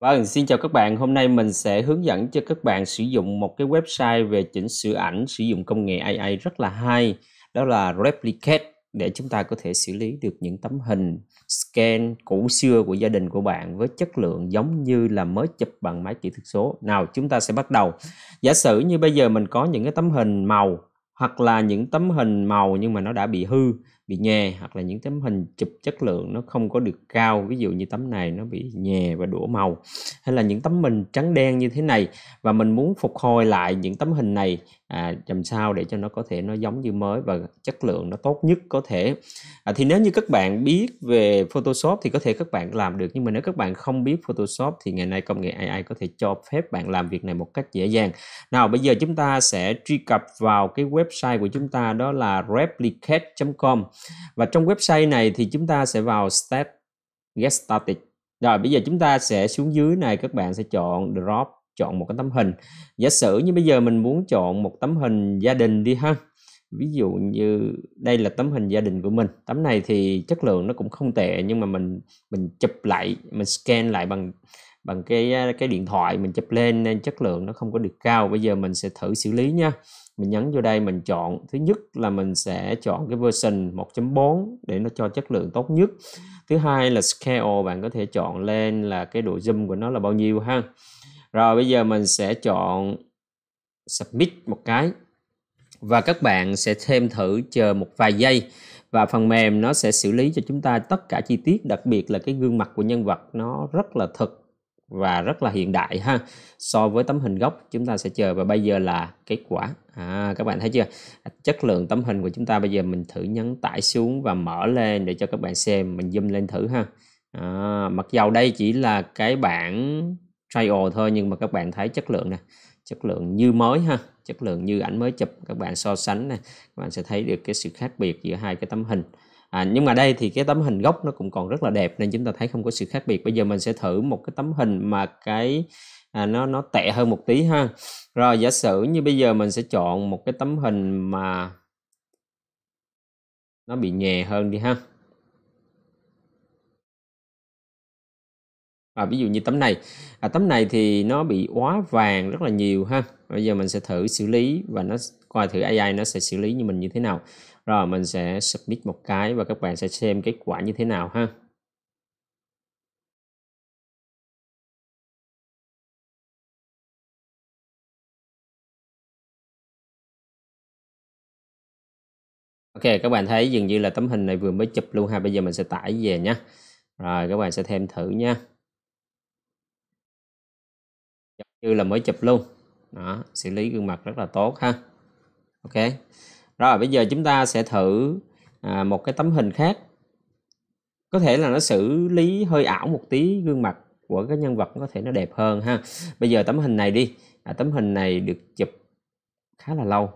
Vâng, xin chào các bạn. Hôm nay mình sẽ hướng dẫn cho các bạn sử dụng một cái website về chỉnh sửa ảnh sử dụng công nghệ AI rất là hay. Đó là Replicate để chúng ta có thể xử lý được những tấm hình scan cũ xưa của gia đình của bạn với chất lượng giống như là mới chụp bằng máy kỹ thuật số. Nào, chúng ta sẽ bắt đầu. Giả sử như bây giờ mình có những cái tấm hình màu hoặc là những tấm hình màu nhưng mà nó đã bị hư bị nhè hoặc là những tấm hình chụp chất lượng nó không có được cao ví dụ như tấm này nó bị nhè và đổ màu hay là những tấm hình trắng đen như thế này và mình muốn phục hồi lại những tấm hình này à, làm sao để cho nó có thể nó giống như mới và chất lượng nó tốt nhất có thể à, thì nếu như các bạn biết về Photoshop thì có thể các bạn làm được nhưng mà nếu các bạn không biết Photoshop thì ngày nay công nghệ AI có thể cho phép bạn làm việc này một cách dễ dàng nào bây giờ chúng ta sẽ truy cập vào cái website của chúng ta đó là replicate.com và trong website này thì chúng ta sẽ vào start get started rồi bây giờ chúng ta sẽ xuống dưới này các bạn sẽ chọn drop chọn một cái tấm hình giả sử như bây giờ mình muốn chọn một tấm hình gia đình đi ha ví dụ như đây là tấm hình gia đình của mình tấm này thì chất lượng nó cũng không tệ nhưng mà mình mình chụp lại mình scan lại bằng bằng cái cái điện thoại mình chụp lên nên chất lượng nó không có được cao bây giờ mình sẽ thử xử lý nha mình nhấn vô đây mình chọn thứ nhất là mình sẽ chọn cái version 1.4 để nó cho chất lượng tốt nhất thứ hai là scale bạn có thể chọn lên là cái độ zoom của nó là bao nhiêu ha rồi bây giờ mình sẽ chọn submit một cái và các bạn sẽ thêm thử chờ một vài giây và phần mềm nó sẽ xử lý cho chúng ta tất cả chi tiết đặc biệt là cái gương mặt của nhân vật nó rất là thật và rất là hiện đại ha so với tấm hình gốc chúng ta sẽ chờ và bây giờ là kết quả à, các bạn thấy chưa chất lượng tấm hình của chúng ta bây giờ mình thử nhấn tải xuống và mở lên để cho các bạn xem mình zoom lên thử ha à, mặc dầu đây chỉ là cái bản trial thôi nhưng mà các bạn thấy chất lượng nè chất lượng như mới ha chất lượng như ảnh mới chụp các bạn so sánh nè các bạn sẽ thấy được cái sự khác biệt giữa hai cái tấm hình à, nhưng mà đây thì cái tấm hình gốc nó cũng còn rất là đẹp nên chúng ta thấy không có sự khác biệt bây giờ mình sẽ thử một cái tấm hình mà cái à, nó nó tệ hơn một tí ha rồi giả sử như bây giờ mình sẽ chọn một cái tấm hình mà nó bị nhẹ hơn đi ha à, ví dụ như tấm này à, tấm này thì nó bị quá vàng rất là nhiều ha bây giờ mình sẽ thử xử lý và nó coi thử AI nó sẽ xử lý như mình như thế nào rồi mình sẽ submit một cái và các bạn sẽ xem kết quả như thế nào ha Ok các bạn thấy dường như là tấm hình này vừa mới chụp luôn ha bây giờ mình sẽ tải về nhé rồi các bạn sẽ thêm thử nha như là mới chụp luôn đó, xử lý gương mặt rất là tốt ha ok rồi bây giờ chúng ta sẽ thử à, một cái tấm hình khác có thể là nó xử lý hơi ảo một tí gương mặt của cái nhân vật có thể nó đẹp hơn ha bây giờ tấm hình này đi à, tấm hình này được chụp khá là lâu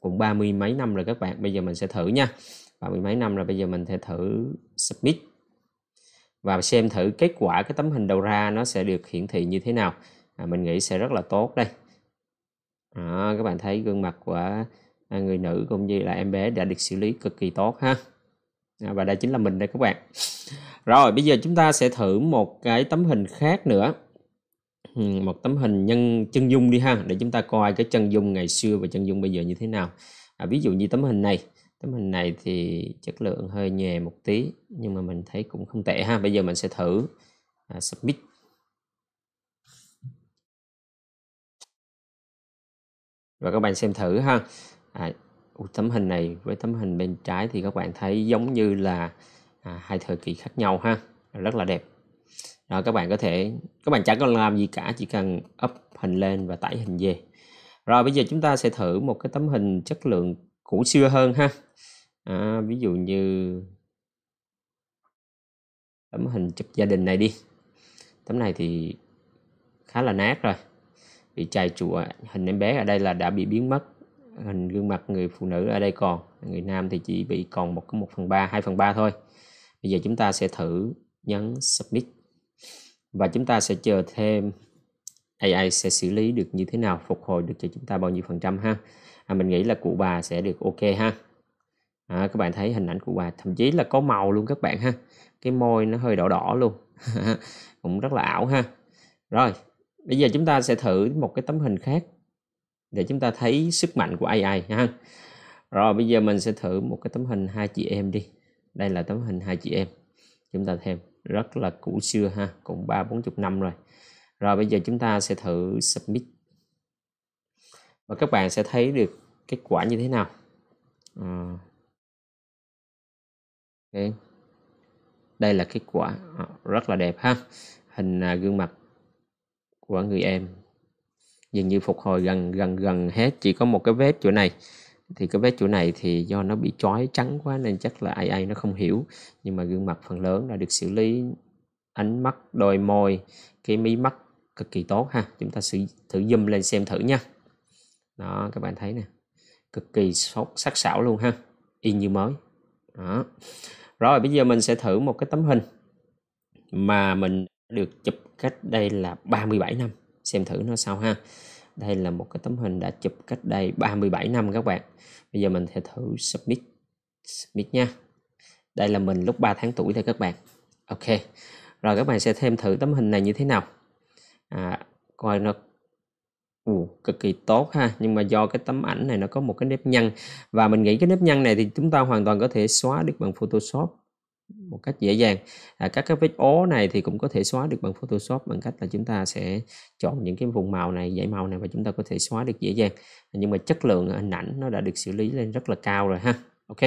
cũng ba mươi mấy năm rồi các bạn bây giờ mình sẽ thử nha ba mươi mấy năm rồi bây giờ mình sẽ thử submit và xem thử kết quả cái tấm hình đầu ra nó sẽ được hiển thị như thế nào à, mình nghĩ sẽ rất là tốt đây à, các bạn thấy gương mặt của à, người nữ cũng như là em bé đã được xử lý cực kỳ tốt ha à, và đây chính là mình đây các bạn rồi bây giờ chúng ta sẽ thử một cái tấm hình khác nữa ừ, một tấm hình nhân chân dung đi ha để chúng ta coi cái chân dung ngày xưa và chân dung bây giờ như thế nào à, ví dụ như tấm hình này tấm hình này thì chất lượng hơi nhè một tí nhưng mà mình thấy cũng không tệ ha bây giờ mình sẽ thử à, submit và các bạn xem thử ha à, tấm hình này với tấm hình bên trái thì các bạn thấy giống như là à, hai thời kỳ khác nhau ha rất là đẹp đó các bạn có thể các bạn chẳng cần làm gì cả chỉ cần up hình lên và tải hình về rồi bây giờ chúng ta sẽ thử một cái tấm hình chất lượng cũ xưa hơn ha à, ví dụ như tấm hình chụp gia đình này đi tấm này thì khá là nát rồi bị chài chùa hình em bé ở đây là đã bị biến mất hình gương mặt người phụ nữ ở đây còn người nam thì chỉ bị còn một cái một phần ba hai phần ba thôi bây giờ chúng ta sẽ thử nhấn submit và chúng ta sẽ chờ thêm AI sẽ xử lý được như thế nào phục hồi được cho chúng ta bao nhiêu phần trăm ha à, mình nghĩ là cụ bà sẽ được ok ha à, các bạn thấy hình ảnh cụ bà thậm chí là có màu luôn các bạn ha cái môi nó hơi đỏ đỏ luôn cũng rất là ảo ha rồi bây giờ chúng ta sẽ thử một cái tấm hình khác để chúng ta thấy sức mạnh của AI ha rồi bây giờ mình sẽ thử một cái tấm hình hai chị em đi đây là tấm hình hai chị em chúng ta thêm rất là cũ xưa ha cũng ba bốn chục năm rồi rồi bây giờ chúng ta sẽ thử submit và các bạn sẽ thấy được kết quả như thế nào à. đây. đây là kết quả rất là đẹp ha hình à, gương mặt của người em dường như phục hồi gần gần gần hết chỉ có một cái vết chỗ này thì cái vết chỗ này thì do nó bị chói trắng quá nên chắc là ai ai nó không hiểu nhưng mà gương mặt phần lớn đã được xử lý ánh mắt đôi môi cái mí mắt cực kỳ tốt ha chúng ta sử, thử zoom lên xem thử nha đó các bạn thấy nè cực kỳ sắc sảo luôn ha y như mới đó rồi bây giờ mình sẽ thử một cái tấm hình mà mình được chụp cách đây là 37 năm xem thử nó sao ha đây là một cái tấm hình đã chụp cách đây 37 năm các bạn bây giờ mình sẽ thử submit submit nha đây là mình lúc 3 tháng tuổi thôi các bạn ok rồi các bạn sẽ thêm thử tấm hình này như thế nào à, coi nó Ồ, cực kỳ tốt ha nhưng mà do cái tấm ảnh này nó có một cái nếp nhăn và mình nghĩ cái nếp nhăn này thì chúng ta hoàn toàn có thể xóa được bằng Photoshop một cách dễ dàng à, các cái vết ố này thì cũng có thể xóa được bằng Photoshop bằng cách là chúng ta sẽ chọn những cái vùng màu này dãy màu này và chúng ta có thể xóa được dễ dàng nhưng mà chất lượng à, hình ảnh nó đã được xử lý lên rất là cao rồi ha ok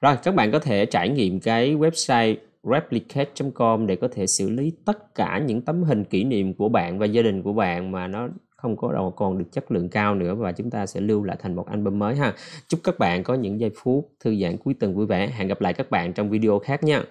rồi các bạn có thể trải nghiệm cái website replicate.com để có thể xử lý tất cả những tấm hình kỷ niệm của bạn và gia đình của bạn mà nó không có đâu còn được chất lượng cao nữa và chúng ta sẽ lưu lại thành một album mới ha chúc các bạn có những giây phút thư giãn cuối tuần vui vẻ hẹn gặp lại các bạn trong video khác nha